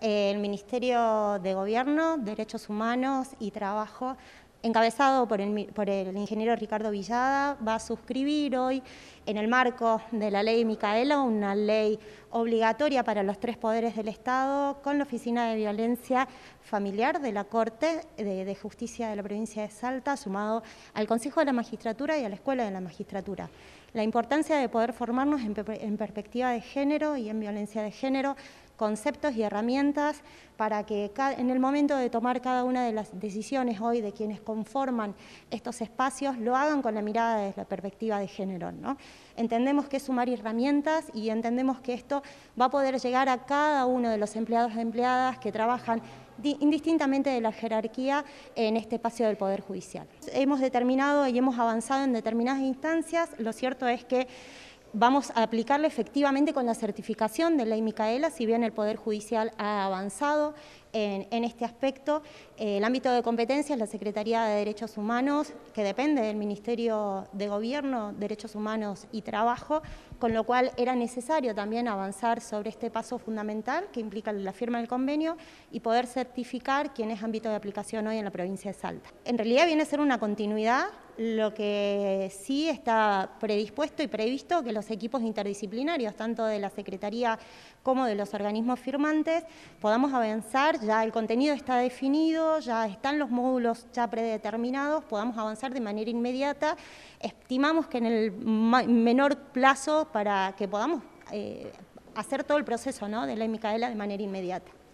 el Ministerio de Gobierno, Derechos Humanos y Trabajo, encabezado por el, ingeniero Ricardo Villada, va a suscribir hoy, en el marco de la ley Micaela, una ley obligatoria para los tres poderes del Estado, con la Oficina de Violencia Familiar de la Corte de, Justicia de la provincia de Salta, sumado al Consejo de la Magistratura y a la Escuela de la Magistratura. La importancia de poder formarnos en perspectiva de género y en violencia de género, conceptos y herramientas para que en el momento de tomar cada una de las decisiones hoy de quienes conforman estos espacios lo hagan con la mirada desde la perspectiva de género. ¿no? Entendemos que es sumar herramientas y entendemos que esto va a poder llegar a cada uno de los empleados y empleadas que trabajan indistintamente de la jerarquía en este espacio del Poder Judicial. Hemos determinado y hemos avanzado en determinadas instancias, lo cierto es que vamos a aplicarlo efectivamente con la certificación de ley Micaela, si bien el Poder Judicial ha avanzado en, este aspecto. el ámbito de competencia es la Secretaría de Derechos Humanos, que depende del Ministerio de Gobierno, Derechos Humanos y Trabajo, con lo cual era necesario también avanzar sobre este paso fundamental que implica la firma del convenio y poder certificar quién es ámbito de aplicación hoy en la provincia de Salta. En realidad viene a ser una continuidad lo que sí está predispuesto y previsto que los equipos interdisciplinarios, tanto de la Secretaría como de los organismos firmantes, podamos avanzar, ya el contenido está definido, ya están los módulos ya predeterminados, podamos avanzar de manera inmediata. Estimamos que en el menor plazo para que podamos eh, hacer todo el proceso ¿no? de la Micaela de manera inmediata.